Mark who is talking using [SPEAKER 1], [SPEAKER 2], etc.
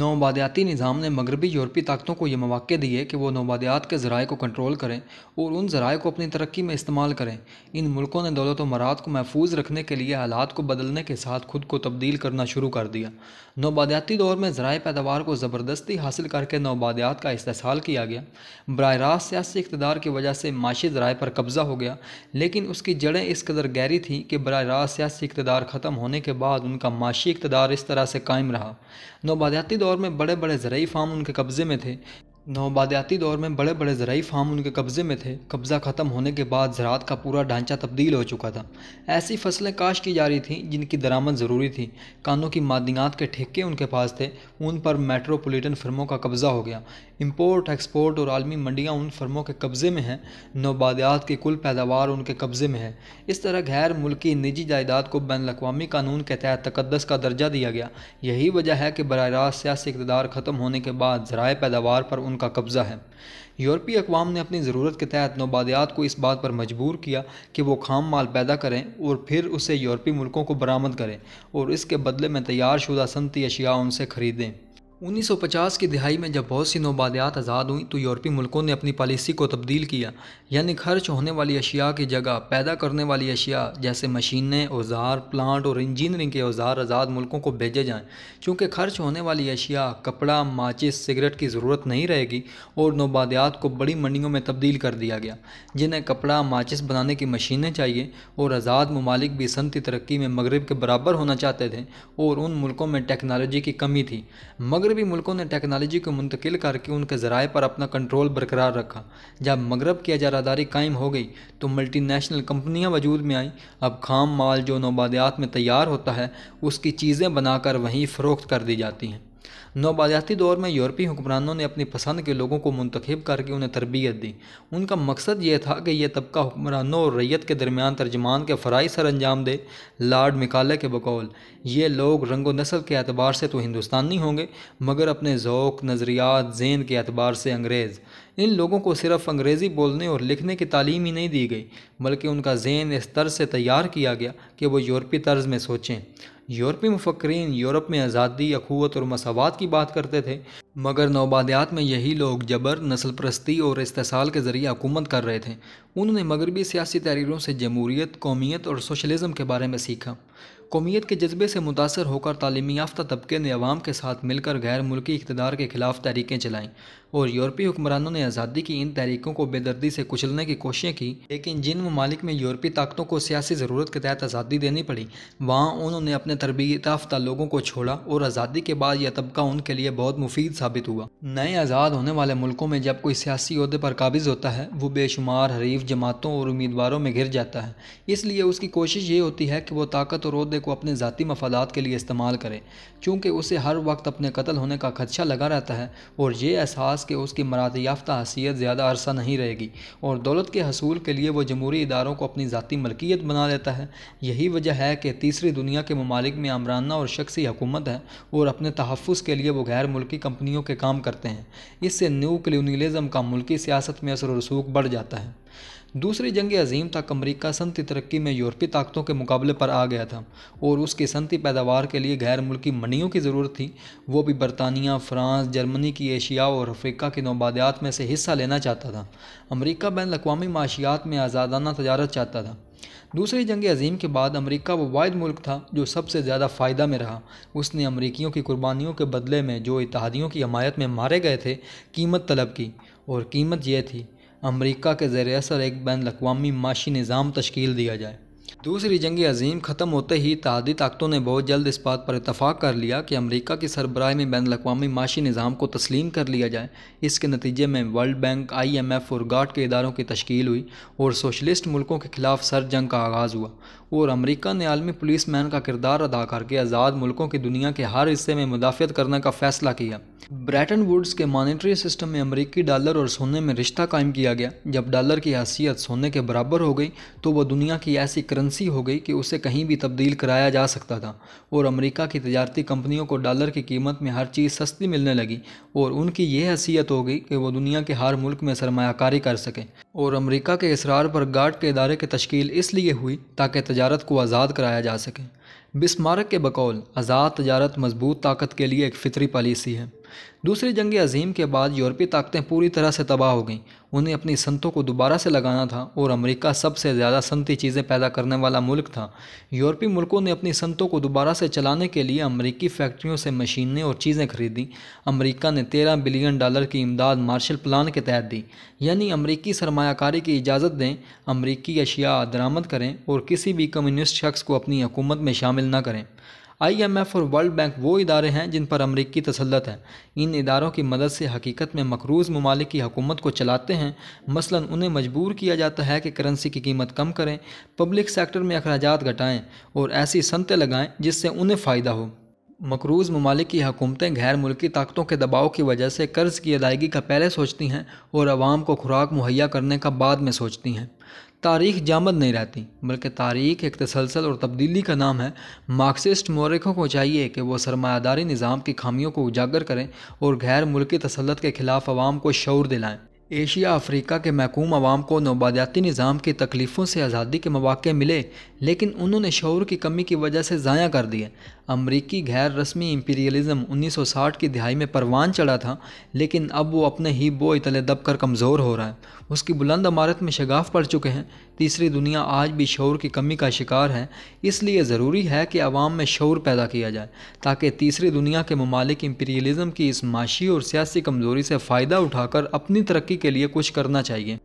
[SPEAKER 1] नौबादियाती निज़ाम ने मगरबी यूरोपी ताकतों को ये मौाक़े दिए कि वो नौबादियात के ज़राए को कंट्रोल करें और उन ज़राए को अपनी तरक्की में इस्तेमाल करें इन मुल्कों ने दौलत मरात को महफूज रखने के लिए हालात को बदलने के साथ खुद को तब्दील करना शुरू कर दिया नौबादियाती दौर में ज़राए पैदावार को ज़बरदस्ती हासिल करके नौबादियात का इस्तेसाल किया गया बर रास्त सियासी इकतदार की वजह से माशी ज़राए पर कब्ज़ा हो गया लेकिन उसकी जड़ें इस कदर गहरी थी कि बर रास्त सियासी इकतदार ख़त्म होने के बाद उनका माशी इकतदार इस तरह से कायम रहा नौबादियाती दौर में बड़े बड़े ज़रूरी फ़ार्म उनके कब्ज़े में थे नौबादियाती दौर में बड़े बड़े ज़रूरी फार्म उनके कब्ज़े में थे कब्ज़ा ख़त्म होने के बाद ज़रात का पूरा ढांचा तब्दील हो चुका था ऐसी फसलें काश की जा रही थीं जिनकी दरामद ज़रूरी थी कानों की मादनियात के ठेके उनके पास थे उन पर मेट्रोपोलिटन फर्मों का कब्ज़ा हो गया इम्पोर्ट एक्सपोर्ट और आलमी मंडियाँ उन फर्मों के कब्ज़े में हैं नौबादियात की कुल पैदावार उनके कब्ज़े में है इस तरह गैर मुल्की निजी जायदाद को बैन अवी कानून के तहत तकदस का दर्जा दिया गया यही वजह है कि बर रास्त सियासी इकतदार ख़त्म होने के बाद ज़रा पैदावार पर उन उनका कब्ज़ा है यूरोपीय अकवाम ने अपनी ज़रूरत के तहत नौबादियात को इस बात पर मजबूर किया कि वो खाम माल पैदा करें और फिर उसे यूरोपीय मुल्कों को बरामद करें और इसके बदले में तैयार शुदा सनती अशिया उनसे ख़रीदें 1950 की दिहाई में जब बहुत सी नौबादियात आज़ाद हुई तो यूरोपीय मुल्कों ने अपनी पॉलिसी को तब्दील किया यानी खर्च होने वाली अशिया की जगह पैदा करने वाली अशिया जैसे मशीनें औजार प्लांट और इंजीनियरिंग के औजार आज़ाद मुल्कों को भेजे जाएं क्योंकि खर्च होने वाली अशिया कपड़ा माचिस सिगरेट की ज़रूरत नहीं रहेगी और नौबादियात को बड़ी मंडियों में तब्दील कर दिया गया जिन्हें कपड़ा माचिस बनाने की मशीनें चाहिए और आज़ाद ममालिक भी सनती तरक्की में मगरब के बराबर होना चाहते थे और उन मुल्कों में टेक्नोलॉजी की कमी थी मगरब मगरबी मुल्कों ने टेक्नोलॉजी को मुंतकिल करके उनके ज़राए पर अपना कंट्रोल बरकरार रखा जब मगरब की अजारादारी कायम हो गई तो मल्टीनेशनल कंपनियां वजूद में आईं अब खाम माल जो नौबादियात में तैयार होता है उसकी चीज़ें बनाकर वहीं फ़रोख्त कर दी जाती हैं नौबालियाती दौर में यूरोपीय हुक्मरानों ने अपनी पसंद के लोगों को मंतखब करके उन्हें तरबियत दी उनका मकसद यह था कि यह तबका हुक्मरानों और रैयत के दरमियान तर्जमान के फ़राइज सर अंजाम दे लार्ड मिकाले के बकौल ये लोग रंगो नसल के अतबार से तो हिंदुस्तानी होंगे मगर अपने ओक़ नज़रियात जेन के अतबार से अंग्रेज़ इन लोगों को सिर्फ अंग्रेज़ी बोलने और लिखने की तालीम ही नहीं दी गई बल्कि उनका जेन इस तर्ज से तैयार किया गया कि वो यूरोपी तर्ज में सोचें यूरोपी मुफक्रीन यूरोप में आज़ादी अखवत और मसावत की बात करते थे मगर नौबादियात में यही लोग जबर नस्ल प्रस्ती और इस्तेसाल के ज़रिए हुकूमत कर रहे थे उन्होंने मगरबी सियासी तहरीरों से जमूरीत कौमीत और सोशलिज़म के बारे में सीखा कौमीत के जज्बे से मुतासर होकर तालीमी याफ्ता तबके ने अवाम के साथ मिलकर गैर मुल्की इकतदार के खिलाफ तहरीकें चलाईं और यूरोपी हुक्मरानों ने आज़ादी की इन तहरीकों को बेदर्दी से कुचलने की कोशिशें की लेकिन जिन ममालिक में यूरोपी ताकतों को सियासी ज़रूरत के तहत आज़ादी देनी पड़ी वहाँ उन्होंने अपने तरबियत याफ्ता लोगों को छोड़ा और आज़ादी के बाद यह तबका उनके लिए बहुत मुफीद साबित हुआ नए आज़ाद होने वाले मुल्कों में जब कोई सियासी अहदे पर काबिज़ होता है वो बेशुमार हरीफ जमातों और उम्मीदवारों में घिर जाता है इसलिए उसकी कोशिश ये होती है कि वो ताकत और अहदे को अपने ज़ाती मफादात के लिए इस्तेमाल करे क्योंकि उसे हर वक्त अपने कत्ल होने का खदशा लगा रहता है और ये एहसास कि उसकी मराद याफ्ता हसीियत ज़्यादा अरसा नहीं रहेगी और दौलत के हसूल के लिए वह जमहूरी इदारों को अपनी ज़ाती मलकियत बना लेता है यही वजह है कि तीसरी दुनिया के ममालिक में आमराना और शख्सी हुकूमत है और अपने तहफ़ के लिए वो गैर मुल्की कंपनियों के काम करते हैं इससे न्यू कलोनीलिज़म का मुल्की सियासत में असर रसूख बढ़ जाता है दूसरी जंग अजीम तक अमरीका सनती तरक्की में यूरोपी ताकतों के मुकाबले पर आ गया था और उसकी सनती पैदावार के लिए गैर मुल्की मंडियों की ज़रूरत थी वो भी बरतानिया फ्रांस जर्मनी की एशिया और अफ्रीका की नौबादियात में से हिस्सा लेना चाहता था अमरीका बैन अवी माशियात में आज़ादाना तजारत चाहता था दूसरी जंग अजीम के बाद अमरीका वो वाद मुल्क था जो सबसे ज़्यादा फ़ायदा में रहा उसने अमरीकियों की कुर्बानियों के बदले में जो इतिहादियों की हमायत में मारे गए थे कीमत तलब की और कीमत यह थी अमरीका के ज़र असर एक बैन अवी माशी निज़ाम तश्ल दिया जाए दूसरी जंग अजीम ख़त्म होते ही तहदी ताकतों ने बहुत जल्द इस बात पर इतफ़ाक़ कर लिया कि अमरीका की सरबराह में बैन अवी माशी निज़ाम को तस्लीम कर लिया जाए इसके नतीजे में world bank I M F और गाट के इदारों की तश्ील हुई और सोशलिस्ट मुल्कों के खिलाफ सर जंग का आगाज़ हुआ और अमरीका ने आलमी पुलिस मैन का किरदार अदा करके आज़ाद मुल्कों की दुनिया के हर हिस्से में मुदाफ़त करने का फैसला किया ब्रैटन वुड्स के मॉनिटरी सिस्टम में अमरीकी डॉलर और सोने में रिश्ता कायम किया गया जब डॉलर की हैसियत सोने के बराबर हो गई तो वह दुनिया की ऐसी करेंसी हो गई कि उसे कहीं भी तब्दील कराया जा सकता था और अमरीका की तजारती कंपनियों को डॉलर की कीमत में हर चीज़ सस्ती मिलने लगी और उनकी यह हैसियत हो गई कि वह दुनिया के हर मुल्क में सरमाकारी कर सकें और अमेरिका के इसरार पर गार्ड के इदारे की तश्ील इसलिए हुई ताकि तजारत को आज़ाद कराया जा सके बिस्मारक के बकौल आज़ाद तजारत मजबूत ताकत के लिए एक फितरी पॉलिसी है दूसरी जंग अजीम के बाद यूरोपी ताकतें पूरी तरह से तबाह हो गईं उन्हें अपनी संतों को दोबारा से लगाना था और अमेरिका सबसे ज़्यादा संती चीज़ें पैदा करने वाला मुल्क था यूरोपी मुल्कों ने अपनी संतों को दोबारा से चलाने के लिए अमरीकी फैक्ट्रियों से मशीनें और चीज़ें खरीदी अमरीका ने तेरह बिलियन डॉलर की इमदाद मार्शल प्लान के तहत दी यानी अमरीकी सरमाकारी की इजाज़त दें अमरीकी अशिया दरामद करें और किसी भी कम्युनिस्ट शख्स को अपनी हुकूमत में शामिल न करें आईएमएफ और वर्ल्ड बैंक वो इदारे हैं जिन पर अमरीकी तसलत है इन इदारों की मदद से हकीकत में मकरूज ममालिक की हकूमत को चलाते हैं मसला उन्हें मजबूर किया जाता है कि करेंसी की कीमत कम करें पब्लिक सेक्टर में अखराज घटाएँ और ऐसी सनतें लगाएँ जिससे उन्हें फ़ायदा हो मकरूज ममालिक की हकूमतें गैर मुल्की ताकतों के दबाव की वजह से कर्ज़ की अदायगी का पहले सोचती हैं और आवाम को खुराक मुहैया करने का बाद में सोचती हैं तारीख जामद नहीं रहती बल्कि तारीख एक तसलसल और तब्दीली का नाम है मार्क्सिस्ट मौरखों को चाहिए कि वह सरमादारी निज़ाम की खामियों को उजागर करें और गैर मुल्की तसलत के ख़िलाफ़ आवाम को शौर दिलाएँ एशिया अफ्रीका के महकूम आवाम को नबादियाती निज़ाम की तकलीफ़ों से आज़ादी के मौाक़े मिले लेकिन उन्होंने शौर की कमी की वजह से ज़ाया कर दिए अमरीकी गैर रस्मी इम्पीरियलिज़म 1960 की दिहाई में परवान चढ़ा था लेकिन अब वो अपने ही बो इतले दब कर कमज़ोर हो रहा है उसकी बुलंद इमारत में शगाफ पड़ चुके हैं तीसरी दुनिया आज भी शौर की कमी का शिकार है इसलिए ज़रूरी है कि आवाम में शौर पैदा किया जाए ताकि तीसरी दुनिया के ममालिक इम्पीरियलिज़म की इस माशी और सियासी कमज़ोरी से फ़ायदा उठाकर अपनी तरक्की के लिए कुछ करना चाहिए